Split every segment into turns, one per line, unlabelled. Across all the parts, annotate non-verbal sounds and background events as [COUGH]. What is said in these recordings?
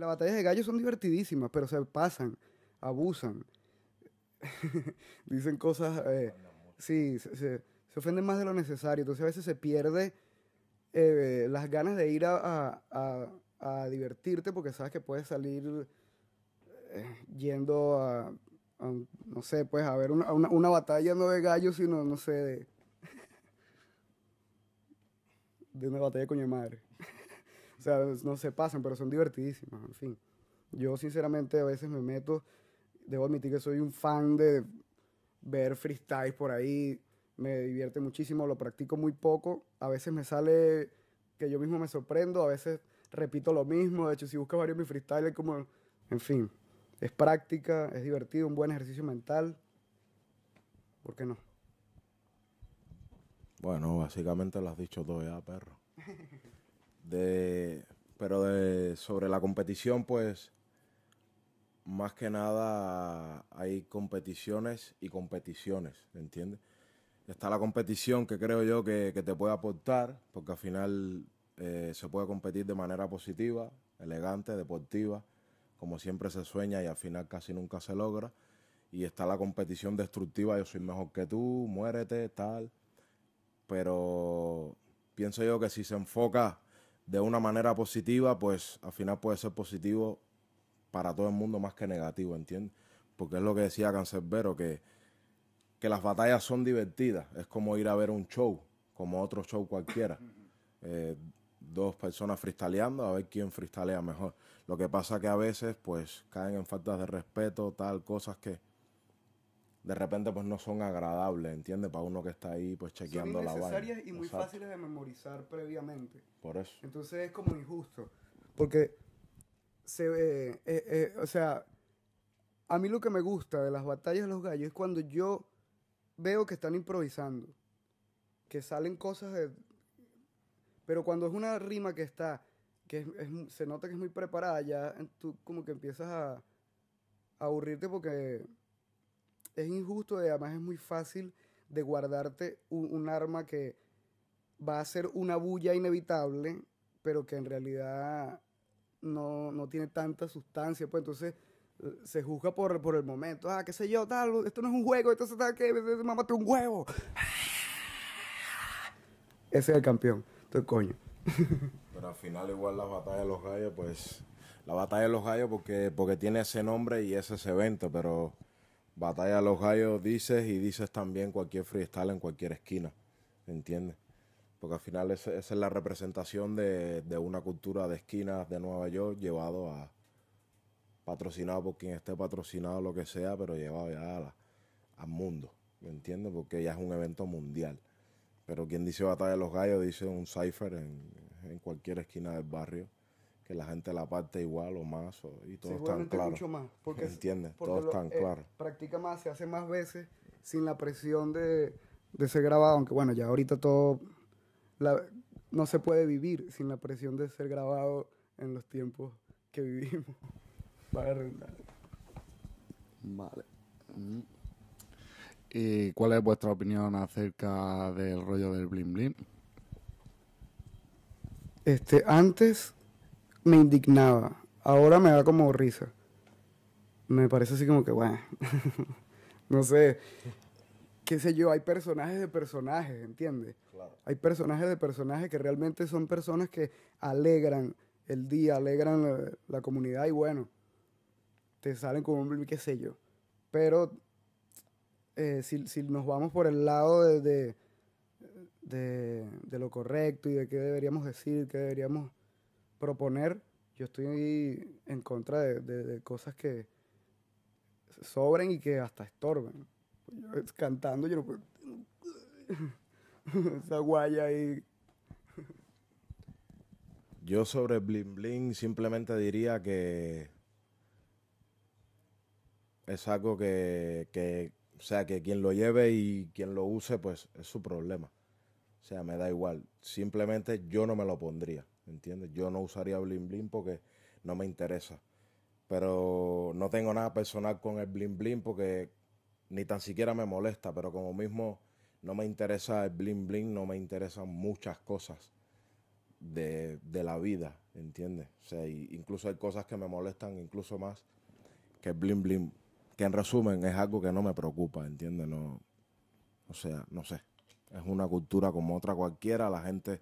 las batallas de gallos son divertidísimas, pero se pasan, abusan, [LAUGHS] dicen cosas, eh, sí, se, ofenden más de lo necesario, entonces a veces se pierde eh, las ganas de ir a, divertirte porque sabes que puedes salir eh, yendo a, no sé, pues a ver una, batalla no de gallos, sino, no sé, de, [LAUGHS] una batalla de coño madre. [LAUGHS] O sea, no se pasan, pero son divertidísimas, en fin. Yo sinceramente a veces me meto, debo admitir que soy un fan de ver freestyles por ahí, me divierte muchísimo, lo practico muy poco, a veces me sale que yo mismo me sorprendo, a veces repito lo mismo, de hecho si buscas varios mis freestyles como, en fin, es práctica, es divertido, un buen ejercicio mental,
¿por qué no? Bueno, básicamente lo has dicho todo ya, perro.
[LAUGHS]
De, pero de, sobre la competición, pues más que nada hay competiciones y competiciones, ¿entiendes? Está la competición que creo yo que, te puede aportar, porque al final eh, se puede competir de manera positiva, elegante, deportiva, como siempre se sueña y al final casi nunca se logra. Y está la competición destructiva, yo soy mejor que tú, muérete, tal. Pero pienso yo que si se enfoca de una manera positiva, pues al final puede ser positivo para todo el mundo más que negativo, ¿entiendes? Porque es lo que decía Cancerbero, que, que las batallas son divertidas, es como ir a ver un show, como otro show cualquiera. Eh, dos personas freestaleando a ver quién freestalea mejor. Lo que pasa que a veces pues caen en faltas de respeto, tal, cosas que, de repente pues no son agradables, ¿entiendes? Para uno que está ahí pues chequeando la vaina. Son necesarias y muy fáciles
de memorizar previamente. Por eso. Entonces es como injusto. Porque se ve, eh, eh, eh, o sea, a mí lo que me gusta de las batallas de los gallos es cuando yo veo que están improvisando, que salen cosas de... Pero cuando es una rima que está, que se nota que es muy preparada, ya tú como que empiezas a aburrirte porque es injusto y además es muy fácil de guardarte un, arma que va a ser una bulla inevitable, pero que en realidad no, tiene tanta sustancia. Pues entonces eh, se juzga por, por el momento. Ah, qué sé yo, tal, esto no es un juego, esto está que mamate un huevo. [SIGHS] Ese es el campeón. Entonces, coño. [LAUGHS]
Pero al final igual la batalla de los gallos, pues, la batalla de los gallos porque, porque tiene ese nombre y ese evento, pero Batalla de los Gallos dices y dices también cualquier freestyle en cualquier esquina, ¿entiendes? Porque al final esa, es la representación de, una cultura de esquinas de Nueva York llevado a patrocinado por quien esté patrocinado, lo que sea, pero llevado ya al mundo, ¿me entiendes? Porque ya es un evento mundial. Pero quien dice Batalla de los Gallos dice un cipher en cualquier esquina del barrio que la gente la parte igual o más y todo está claro. más. Porque, eh, claro.
Practica más, se hace más veces sin la presión de, de ser grabado, aunque bueno, ya ahorita todo... no se puede vivir sin la presión de ser grabado en los tiempos que vivimos. Para [LAUGHS]
Vale. Mm. ¿Y cuál es vuestra opinión acerca del rollo del blin blin... Este, antes me indignaba.
Ahora me da como risa. Me parece así como que, bueno, [LAUGHS] no sé, qué sé yo, hay personajes de personajes, ¿entiendes? Hay personajes de personajes que realmente son personas que alegran el día, alegran la, comunidad y bueno, te salen como un qué sé yo. Pero eh, si, nos vamos por el lado de, de, de, lo correcto y de qué deberíamos decir, qué deberíamos proponer. Yo estoy en contra de, cosas que sobren y que hasta estorben. Yo, cantando, yo no puedo... [LAUGHS] Esa guaya ahí.
Yo sobre Blin Blin simplemente diría que es algo que, o sea, que quien lo lleve y quien lo use, pues es su problema. O sea, me da igual. Simplemente yo no me lo pondría. ¿entiendes? Yo no usaría Bling Bling porque no me interesa. Pero no tengo nada personal con el Bling Bling porque ni tan siquiera me molesta, pero como mismo no me interesa el Bling Bling, no me interesan muchas cosas de, la vida, ¿entiendes? O sea, incluso hay cosas que me molestan incluso más que el Bling Bling, que en resumen es algo que no me preocupa, ¿entiendes? No, o sea, no sé. Es una cultura como otra cualquiera, la gente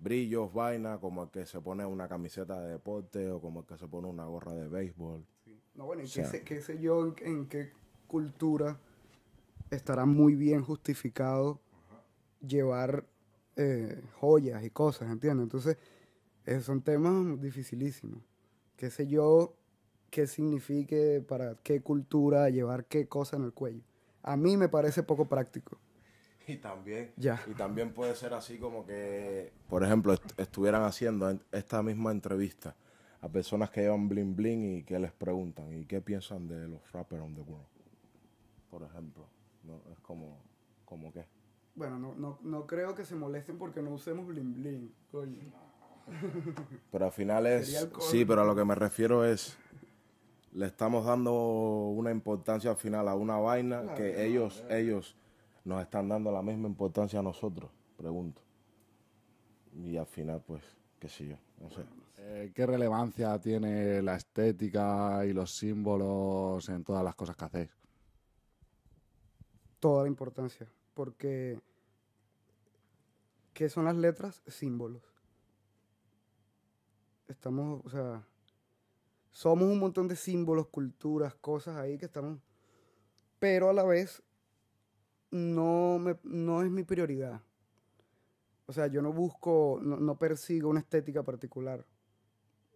brillos, vaina, como el que se pone una camiseta de deporte o como el que se pone una gorra de béisbol.
Sí. No, bueno, y qué, sé, yo en, qué cultura estará muy bien justificado llevar eh, joyas y cosas, ¿entiendes? Entonces, esos son temas dificilísimos. Qué sé yo qué signifique para qué cultura llevar qué cosa en el cuello. A mí me parece poco práctico.
Y también, y también puede ser así como que, por ejemplo, estuvieran haciendo esta misma entrevista a personas que llevan bling bling y que les preguntan, ¿y qué piensan de los rappers on the world? Por ejemplo, ¿no? es como, como que...
Bueno, no, no, no creo que se molesten porque no usemos bling bling, coño.
Pero al final es... Sí, pero a lo que me refiero es le estamos dando una importancia al final a una vaina que ellos, ellos nos están dando la misma importancia a nosotros, pregunto. Y al final, pues, qué sé yo, no sé. Eh, ¿Qué relevancia tiene
la estética y los símbolos en todas las cosas que hacéis?
Toda la importancia, porque ¿qué son las letras? Símbolos. Estamos, o sea, somos un montón de símbolos, culturas, cosas ahí que estamos, pero a la vez no, me, no es mi prioridad. O sea, yo no busco, no, persigo una estética particular.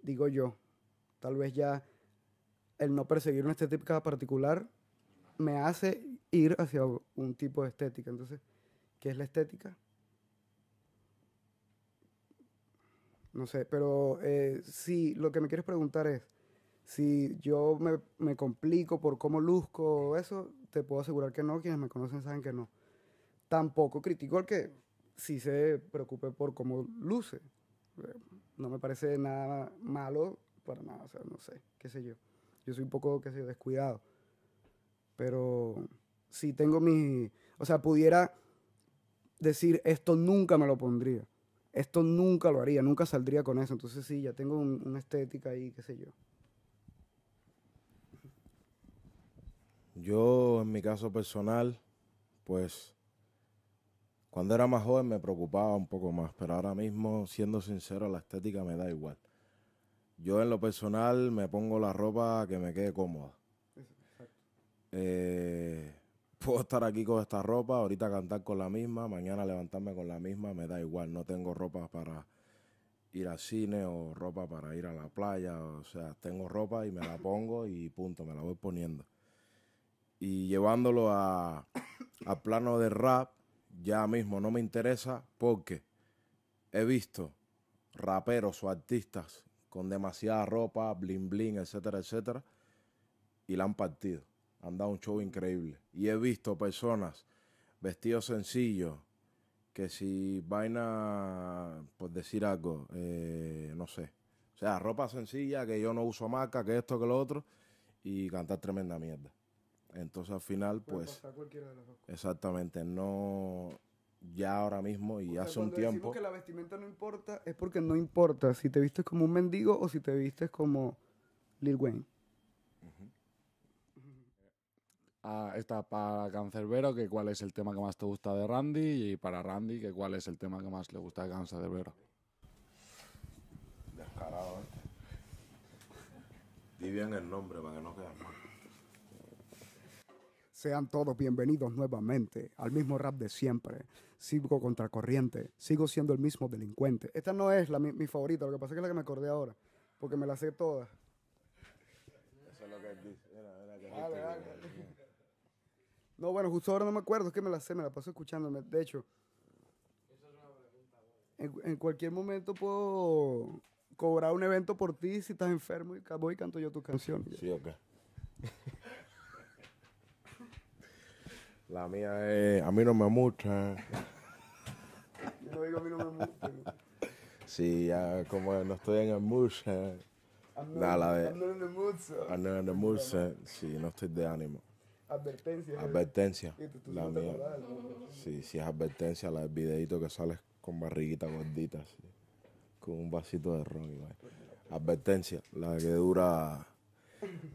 Digo yo. Tal vez ya el no perseguir una estética particular me hace ir hacia un tipo de estética. Entonces, ¿qué es la estética? No sé, pero eh, sí, lo que me quieres preguntar es, si yo me, complico por cómo luzco eso, te puedo asegurar que no, quienes me conocen saben que no. Tampoco critico al que sí se preocupe por cómo luce. Eh, no me parece nada malo para nada, o sea, no sé, qué sé yo. Yo soy un poco, qué sé descuidado. Pero si tengo mi, o sea, pudiera decir, esto nunca me lo pondría. Esto nunca lo haría, nunca saldría con eso. Entonces sí, ya tengo una estética ahí, qué sé yo.
Yo, en mi caso personal, pues cuando era más joven me preocupaba un poco más, pero ahora mismo, siendo sincero, la estética me da igual. Yo en lo personal me pongo la ropa que me quede cómoda. Eh, puedo estar aquí con esta ropa, ahorita cantar con la misma, mañana levantarme con la misma, me da igual. No tengo ropa para ir al cine o ropa para ir a la playa, o sea, tengo ropa y me la pongo y punto, me la voy poniendo y llevándolo a, plano de rap, ya mismo no me interesa porque he visto raperos o artistas con demasiada ropa, bling bling, etcétera, etcétera, y la han partido. Han dado un show increíble. Y he visto personas vestidos sencillos, que si vaina, pues decir algo, eh, no sé. O sea, ropa sencilla, que yo no uso marca, que esto, que lo otro, y cantar tremenda mierda. Entonces al final, pues... Exactamente, no... Ya ahora mismo y hace un tiempo... Decimos que
la vestimenta no importa, es porque no importa si te vistes como un mendigo o si te vistes como Lil Wayne.
Ah, esta para Cancerbero, que cuál es el tema que más te gusta de Randy, y para Randy, que cuál es el tema que más le gusta de Cancerbero.
Descarado, ¿eh? Di bien el nombre para que no quede mal.
Sean todos
bienvenidos nuevamente al mismo rap de siempre. Sigo contracorriente, sigo siendo el mismo delincuente. Esta no es la, mi, favorita, lo que pasa es que es la que me acordé ahora, porque me la sé toda.
Eso es lo que dice.
No, bueno, justo ahora no me acuerdo, es que me la sé, me la paso escuchándome. De hecho, en, cualquier momento puedo cobrar un evento por ti si estás enfermo y voy y canto yo
tu canción. Sí, ok. La mía es, a mí no me gusta. Yo no digo a mí no me Sí, ya como no estoy en el muse, eh. Ando la de, No en el eh. Sí, no estoy de ánimo.
Advertencia. Advertencia. la mía.
Sí, sí es advertencia la del videito que sales con barriguita gordita, con un vasito de ron. Igual. Advertencia, la que dura.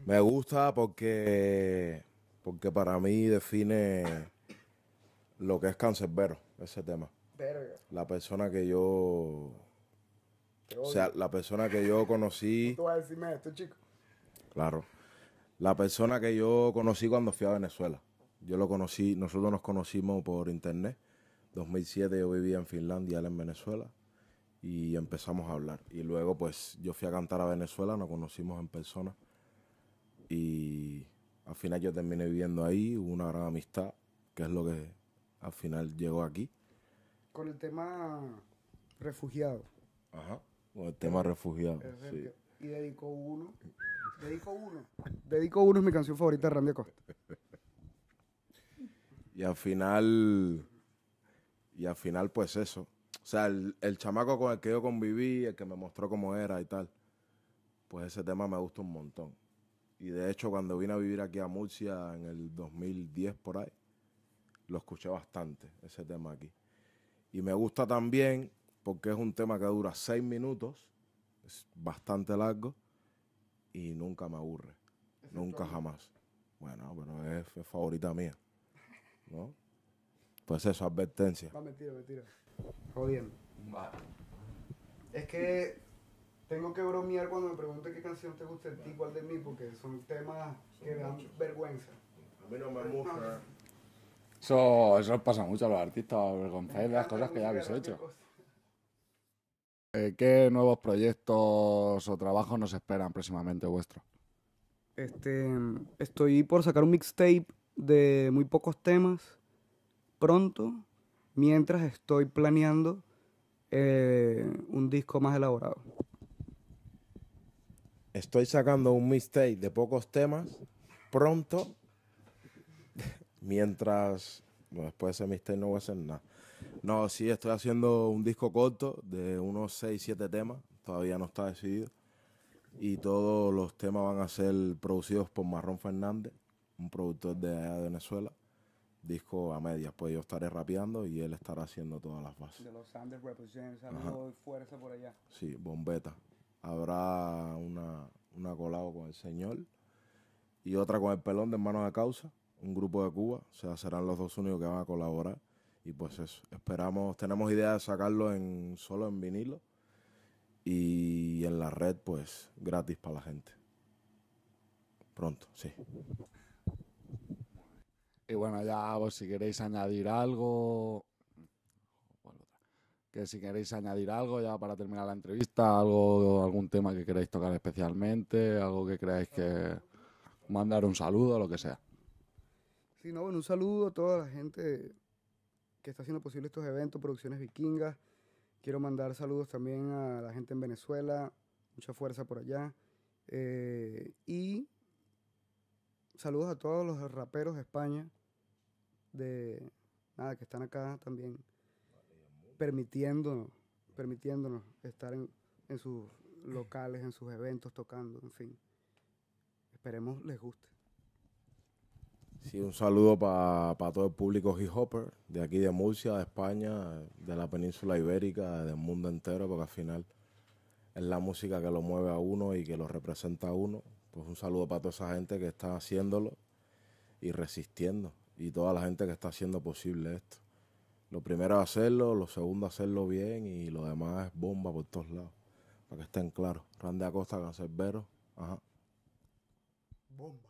Me gusta porque porque para mí define lo que es cancerbero, ese tema. La persona que yo. O sea, la persona que yo conocí. Tú
vas a decirme esto,
chico. Claro. La persona que yo conocí cuando fui a Venezuela. Yo lo conocí, nosotros nos conocimos por internet. 2007 yo vivía en Finlandia, él en Venezuela. Y empezamos a hablar. Y luego, pues, yo fui a cantar a Venezuela, nos conocimos en persona. Y al final yo terminé viviendo ahí, hubo una gran amistad, que es lo que al final llegó aquí.
Con el tema refugiado.
Ajá, con el tema refugiado. Sí.
Y Dedico uno. Dedico uno. Dedico uno es mi canción favorita de Randy Acosta.
[LAUGHS] y al final, y al final pues eso. O sea, el, el, chamaco con el que yo conviví, el que me mostró cómo era y tal, pues ese tema me gusta un montón. Y de hecho, cuando vine a vivir aquí a Murcia en el 2010 por ahí, lo escuché bastante, ese tema aquí. Y me gusta también porque es un tema que dura seis minutos, es bastante largo y nunca me aburre. Nunca jamás. Bueno, pero es, favorita mía. ¿No? Pues eso, advertencia.
mentira, mentira. Jodiendo. Es que tengo que bromear cuando me pregunte qué canción te gusta de ti, cuál de mí, porque son temas que dan vergüenza. A mí no me gusta.
Eso, eso pasa mucho a los artistas, avergonzáis de las cosas que ya habéis hecho. Eh, ¿Qué nuevos proyectos o trabajos nos esperan próximamente vuestros?
Este, estoy por sacar un mixtape de muy pocos temas pronto, mientras estoy planeando
eh, un disco más elaborado estoy sacando un mixtape de pocos temas pronto. [LAUGHS] mientras, después de ese mixtape no voy a hacer nada. No, sí, estoy haciendo un disco corto de unos 6, 7 temas. Todavía no está decidido. Y todos los temas van a ser producidos por Marrón Fernández, un productor de Venezuela. Disco a medias, pues yo estaré rapeando y él estará haciendo todas las bases. De
los fuerza por allá.
Sí, bombeta habrá una, una colado con el Señor y otra con el Pelón de Manos de Causa, un grupo de Cuba. O sea, serán los dos únicos que van a colaborar. Y pues eso, esperamos, tenemos idea de sacarlo en, solo en vinilo y en la red, pues gratis para la gente. Pronto, sí. Y bueno,
ya vos pues, si queréis añadir algo que si queréis añadir algo ya para terminar la entrevista, algo, algún tema que queréis tocar especialmente, algo que creáis que mandar un saludo, lo que sea. Sí, no, bueno, un
saludo a toda la gente que está haciendo posible estos eventos, producciones vikingas. Quiero mandar saludos también a la gente en Venezuela, mucha fuerza por allá. Eh, y saludos a todos los raperos de España, de nada, que están acá también permitiéndonos estar en, sus locales, en sus eventos, tocando, en fin. Esperemos les guste.
Sí, un saludo para todo el público hip hopper de aquí de Murcia, de España, de la península ibérica, del mundo entero, porque al final es la música que lo mueve a uno y que lo representa a uno. Pues un saludo para toda esa gente que está haciéndolo y resistiendo y toda la gente que está haciendo posible esto. Lo primero es hacerlo, lo segundo es hacerlo bien y lo demás es bomba por todos lados. Para que estén claros. Randy Acosta, Cancerbero. Ajá. Bomba.